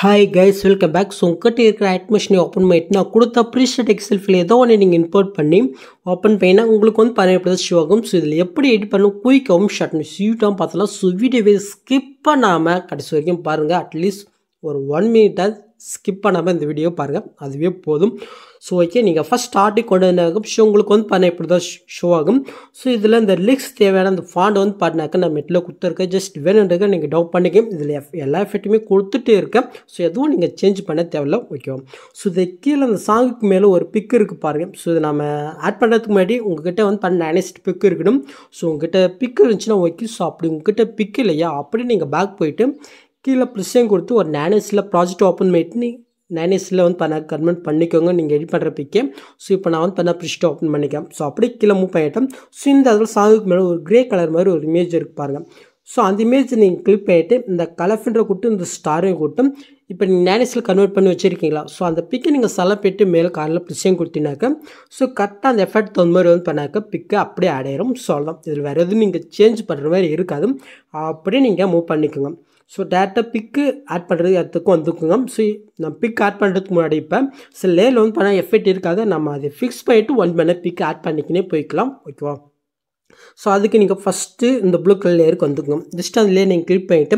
hi guys welcome back so உங்ககிட்ட இருக்கிற அட்மிஷனை open பண்ணிட்டு நான் கொடுத்த ப்ரீஷர்ட் எக்ஸல்ஃபில் ஏதோ ஒன்று நீங்கள் இம்போர்ட் பண்ணி ஓப்பன் பண்ணிணா உங்களுக்கு வந்து பதினேழு பர்சன்ட் ஷோ ஆகும் ஸோ இதில் எப்படி எடிட் பண்ணும் குயிக்காகவும் ஷார்ட்னு ஸ்வீட்டாகவும் பார்த்தோம்னா ஸோ வீடியோவை ஸ்கிப் பண்ணாமல் கடைசி வரைக்கும் பாருங்கள் அட்லீஸ்ட் ஒரு ஒன் மினிட்டாக ஸ்கிப் பண்ணாமல் இந்த வீடியோ பாருங்கள் அதுவே போதும் ஸோ ஓகே நீங்கள் ஃபஸ்ட் ஸ்டார்டிங் கொண்டு வந்தாக்கும் ஷோ உங்களுக்கு வந்து பண்ண இப்படி தான் ஷோ ஆகும் ஸோ இதில் இந்த லிக்ஸ் தேவையான அந்த ஃபாண்ட் வந்து பண்ணாக்க நான் மெட்டில் கொடுத்துருக்கேன் ஜஸ்ட் வேணுன்றது நீங்கள் டவுட் பண்ணிக்க இதில் எல்லா எஃபெக்ட்டுமே கொடுத்துட்டே இருக்கேன் ஸோ எதுவும் நீங்கள் சேஞ்ச் பண்ண தேவையில்ல ஓகேவா ஸோ இது கீழே அந்த சாங்குக்கு மேலே ஒரு பிக் இருக்குது பாருங்கள் ஸோ இதை நம்ம ஆட் பண்ணுறதுக்கு முன்னாடி உங்ககிட்ட வந்து பண்ண நினைச்சிட்டு பிக் இருக்கணும் ஸோ உங்ககிட்ட பிக் இருந்துச்சுன்னா ஓகே ஸோ அப்படி உங்ககிட்ட பிக் இல்லையா அப்படி நீங்கள் பேக் போயிட்டு கீழே ப்ளஸ்ஸையும் கொடுத்து ஒரு நேனேஸில் ப்ராஜெக்ட் ஓப்பன் நீ நேனேஸில் வந்து பண்ண கன்வெர்ட் பண்ணிக்கோங்க நீங்கள் எடிட் பண்ணுற பிக்கே ஸோ இப்போ நான் வந்து பண்ண ப்ரிஸ்ட்டை ஓப்பன் பண்ணிக்கிறேன் ஸோ அப்படியே கீழே மூவ் பண்ணிட்டேன் ஸோ இந்த அதில் சாதுக்கு மேலே ஒரு க்ரே கலர் மாதிரி ஒரு இமேஜ் இருக்கு பாருங்கள் ஸோ அந்த இமேஜ் நீங்கள் கிளிக் பண்ணிவிட்டு இந்த கலஃபன்ற கூட்டும் இந்த ஸ்டாரையும் கூட்டும் இப்போ நீங்கள் நேனேஸில் கன்வெர்ட் பண்ணி வச்சுருக்கீங்களா ஸோ அந்த பிக்கை நீங்கள் செலப் மேலே காலில் ப்ரிஷையும் கொடுத்தீங்கனாக்க ஸோ கரெக்டாக அந்த எஃபர்ட் தகுந்த மாதிரி வந்து பண்ணாக்க பிக்கை அப்படியே அடையிறோம் சொல்லலாம் இதில் வேறு எதுவும் நீங்கள் சேஞ்ச் பண்ணுற மாதிரி இருக்காது அப்படியே நீங்கள் மூவ் பண்ணிக்கோங்க ஸோ டேரெக்டாக பிக்கு ஆட் பண்ணுறது அதுக்கும் வந்துக்குங்க ஸோ நம்ம பிக் ஆட் பண்ணுறதுக்கு முன்னாடி இப்போ சில லேயில் வந்து பண்ணால் எஃபெக்ட் இருக்காது நம்ம அதை ஃபிக்ஸ் பண்ணிவிட்டு ஒன் பண்ண பிக் ஆட் பண்ணிக்கினே போய்க்கலாம் ஓகேவா ஸோ அதுக்கு நீங்கள் ஃபஸ்ட்டு இந்த ப்ளூ கலர் லேயருக்கு வந்துக்கணும் ஜஸ்ட் அந்த லேயர் நீங்கள் கிளிக் பண்ணிவிட்டு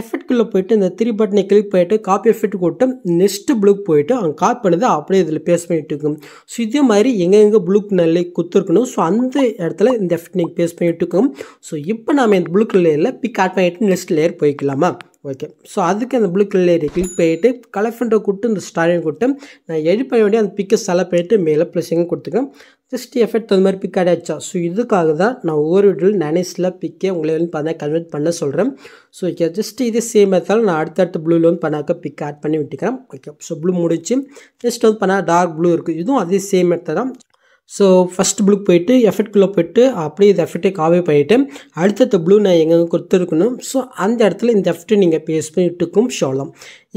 எஃபெக்ட்குள்ளே போயிட்டு இந்த த்ரீ பட்டனை கிளிக் பண்ணிவிட்டு காப்பி எஃபெக்ட் போட்டு நெக்ஸ்ட்டு ப்ளூக் போயிட்டு அவங்க காப்பி பண்ணது அப்படியே இதில் பேஸ்ட் பண்ணிட்டு இருக்கும் ஸோ இதே மாதிரி எங்கெங்கே ப்ளூக் நல்ல குத்துருக்கணும் ஸோ அந்த இடத்துல இந்த எஃபெக்ட் நீங்கள் பேஸ்ட் பண்ணிட்டு இருக்கோம் ஸோ இப்போ நாம் இந்த ப்ளூ கலர் லேயரில் பிக் ஆட் பண்ணிவிட்டு நெக்ஸ்ட் லேயர் போய்க்கலாமா ஓகே ஸோ அதுக்கு அந்த ப்ளூ கலர் கிளிக் பண்ணிவிட்டு கலெக்ஷன்ட்ட கொடுத்து இந்த ஸ்டாரையும் கொடுத்து நான் எடிட் பண்ண வேண்டிய அந்த பிக்கை செலவு பண்ணிவிட்டு மேலே ப்ளஸ் எங்கே கொடுத்துக்கேன் ஜஸ்ட் எஃபெக்ட் அந்த மாதிரி பிக் ஆடாச்சா ஸோ இதுக்காக தான் நான் ஒவ்வொரு வீடியோவில் நினைஸில் பிக்கே உங்களை வந்து பார்த்தா கன்வெர்ட் பண்ண சொல்கிறேன் ஸோ ஓகே ஜஸ்ட் இதே சேம் எடுத்தாலும் நான் அடுத்தடுத்து ப்ளூவில் வந்து பண்ணாக்க பிக் ஆட் பண்ணி விட்டுக்கிறேன் ஓகே ஸோ ப்ளூ முடிச்சு ஜஸ்ட் வந்து பண்ணால் டார்க் ப்ளூ இருக்குது இதுவும் அதே சேம் மெத்தட் தான் ஸோ ஃபஸ்ட் ப்ளூக்கு போயிட்டு எஃபெக்ட்குள்ளே போயிட்டு அப்படியே இந்த எஃபெக்டே காவே பண்ணிவிட்டு அடுத்தடுத்த ப்ளூ நான் எங்கெங்கே கொடுத்துருக்கணும் ஸோ அந்த இடத்துல இந்த எஃபெக்ட்டை நீங்கள் பேஸ் பண்ணிட்டுக்கும் சொல்லலாம்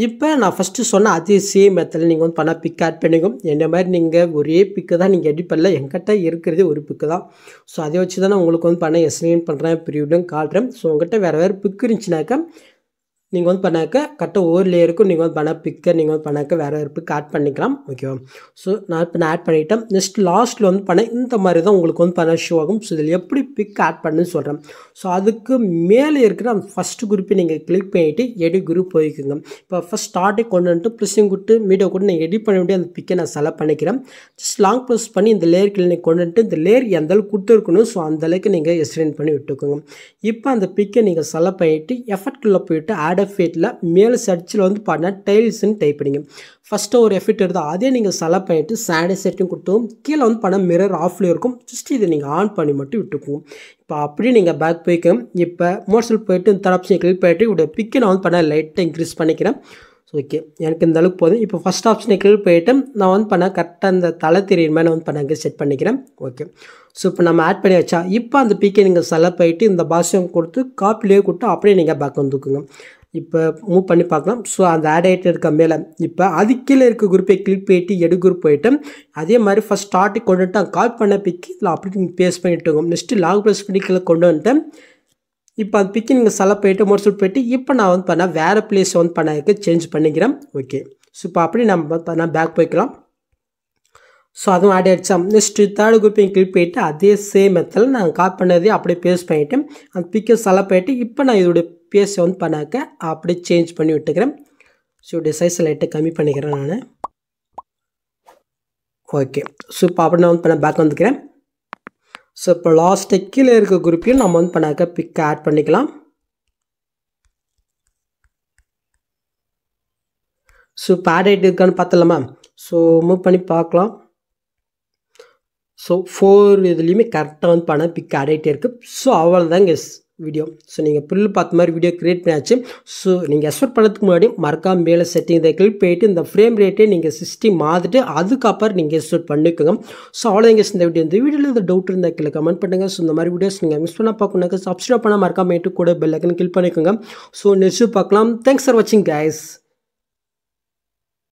இப்போ நான் ஃபஸ்ட்டு சொன்ன அதே சேம் மெத்தடில் நீங்கள் வந்து பண்ணால் பிக் ஆட் பண்ணிக்கும் என்ன மாதிரி நீங்கள் ஒரே பிக்கு தான் நீங்கள் எடிட் பண்ணல எங்கிட்ட இருக்கிறதே ஒரு பிக்கு தான் ஸோ அதை வச்சு தான் நான் உங்களுக்கு வந்து பண்ண எஸ்லேன் பண்ணுறேன் ப்ரீவியும் காட்டுறேன் ஸோ உங்கள்கிட்ட வேறு வேறு பிக் இருந்துச்சுனாக்கா நீங்கள் வந்து பண்ணாக்க கரெக்டாக ஒவ்வொரு லேயருக்கும் நீங்கள் வந்து பண்ண பிக்கை நீங்கள் வந்து பண்ணாக்க வேறு பிக் ஆட் பண்ணிக்கலாம் ஓகேவா ஸோ நான் இப்போ நான் ஆட் பண்ணிட்டேன் நெக்ஸ்ட் லாஸ்ட்டில் வந்து பண்ண இந்த மாதிரி தான் உங்களுக்கு வந்து பண்ண ஷோ ஆகும் ஸோ இதில் எப்படி பிக் ஆட் பண்ணுன்னு சொல்கிறேன் ஸோ அதுக்கு மேலே இருக்கிற அந்த ஃபஸ்ட்டு குரூப்பை நீங்கள் கிளிக் பண்ணிவிட்டு எடி குரூப் போய்க்குங்க இப்போ ஃபஸ்ட் ஸ்டார்ட்டே கொண்டு வந்துட்டு ப்ளஸ்ஸிங் கொடுத்து மீடியோ கூட நான் எடிட் பண்ண வேண்டிய அந்த பிக்கை நான் செலக்ட் பண்ணிக்கிறேன் ஜஸ்ட் லாங் ப்ளஸ் பண்ணி இந்த லேயர் கிளினிக் கொண்டு வந்துட்டு இந்த லேயர் எந்த அளவுக்கு கொடுத்துருக்கணும் ஸோ அந்தளவுக்கு நீங்கள் எஸ்டெண்ட் பண்ணி விட்டுக்கோங்க இப்போ அந்த பிக்கை நீங்கள் செலக்ட் பண்ணிவிட்டு எஃபர்ட்குள்ளே போயிட்டு ஆட் ஃபீட்டில் மேலே சர்ச்சில் வந்து பாருங்கள் டைல்ஸ்ன்னு டைப் பண்ணிங்க ஃபஸ்ட்டு ஒரு எஃபிட் எடுத்தால் அதே நீங்கள் செலக்ட் பண்ணிவிட்டு சாண்டை செட்டும் கொடுத்தோம் கீழே வந்து பண்ண மிரர் ஆஃப்லேயே இருக்கும் ஜஸ்ட் இதை நீங்கள் ஆன் பண்ணி மட்டும் விட்டுக்குவோம் இப்போ அப்படியே நீங்கள் பேக் போய்க்கு இப்போ மோட்ஸில் போயிட்டு இந்த கிளிக் போயிட்டு இவ்வளோ பிக்கை நான் வந்து பண்ண லைட்டாக இன்க்ரீஸ் பண்ணிக்கிறேன் ஓகே எனக்கு இந்த அளவுக்கு போதும் இப்போ ஃபஸ்ட் ஆப்ஷனை கிளிக் போயிட்டு நான் வந்து பண்ண கரெக்டாக அந்த தலை தெரியுற மாதிரி வந்து பண்ண அங்கே செட் பண்ணிக்கிறேன் ஓகே ஸோ இப்போ நம்ம ஆட் பண்ணி வச்சா இப்போ அந்த பிக்கை நீங்கள் செலக்ட் பண்ணிவிட்டு இந்த பாஷம் கொடுத்து காப்பிலேயே கொடுத்து அப்படியே நீங்கள் பேக் வந்துக்குங்க இப்போ மூவ் பண்ணி பார்க்கலாம் ஸோ அந்த ஆட் ஆகிட்டு இருக்க மேலே இப்போ அது கீழே இருக்க குரூப்பை கிளிக் போயிட்டு எடு குரூப் போயிட்டு அதே மாதிரி ஃபஸ்ட் ஸ்டார்ட் கொண்டு வந்துட்டு கால் பண்ண பிக்கு இதில் அப்படி நீங்கள் பேஸ் பண்ணிட்டுங்க நெக்ஸ்ட்டு லாங் ப்ரெஸ் பண்ணி கீழே கொண்டு வந்துட்டேன் இப்போ அந்த பிக்கு நீங்கள் செலப் போயிட்டு சூட் போயிட்டு இப்போ நான் வந்து பண்ணால் வேறு பிளேஸ் வந்து பண்ணாக்கு சேஞ்ச் பண்ணிக்கிறேன் ஓகே ஸோ இப்போ அப்படி நம்ம பண்ணால் பேக் போய்க்கலாம் ஸோ அதுவும் ஆட் ஆகிடுச்சா நெக்ஸ்ட்டு தேர்ட் குரூப்பையும் கிளிக் போயிட்டு அதே சேம் மெத்தில் நான் கால் பண்ணதே அப்படியே பேஸ் பண்ணிவிட்டு அந்த பிக்கை செலப் போயிட்டு இப்போ நான் இதோடய பிஎஸ் வந்து பண்ணாக்க அப்படியே சேஞ்ச் பண்ணி விட்டுக்கிறேன் ஸோ இப்படி சைஸ் லைட்டை கம்மி பண்ணிக்கிறேன் நான் ஓகே ஸோ இப்போ அப்படி நான் வந்து பண்ண பேக் வந்துக்கிறேன் ஸோ இப்போ லாஸ்ட்டு கீழே இருக்க குரூப்பையும் நம்ம வந்து பண்ணாக்க பிக் ஆட் பண்ணிக்கலாம் ஸோ இப்போ ஆட் ஆகிட்டு இருக்கான்னு பார்த்தலாமா ஸோ மூவ் பண்ணி பார்க்கலாம் ஸோ ஃபோர் இதுலேயுமே கரெக்டாக வந்து பண்ண பிக் ஆடிட்டே இருக்குது ஸோ அவ்வளோதாங்க வீடியோ ஸோ நீங்கள் பில்லு பார்த்த மாதிரி வீடியோ க்ரியேட் பண்ணியாச்சு ஸோ நீங்கள் எக்ஸ்பெக்ட் பண்ணதுக்கு முன்னாடி மறக்காமல் மேலே செட்டிங் இதை கிளிக் போயிட்டு இந்த ஃப்ரேம் ரேட்டே நீங்கள் சிக்ஸ்டி மாற்றிட்டு அதுக்கப்புறம் நீங்கள் எக்ஸ்பெக்ட் பண்ணிக்கோங்க ஸோ அவ்வளோ எங்கே இந்த வீடியோ இந்த வீடியோவில் இந்த டவுட் இருந்தால் கீழே கமெண்ட் பண்ணுங்கள் ஸோ இந்த மாதிரி வீடியோஸ் நீங்கள் மிஸ் பண்ணால் பார்க்கணுனாக்க சப்ஸ்கிரைப் பண்ணால் மறக்காமல் கூட பெல் ஐக்கன் கிளிக் பண்ணிக்கோங்க ஸோ நெக்ஸ்ட் பார்க்கலாம் தேங்க்ஸ் ஃபார் வாட்சிங் கேஸ்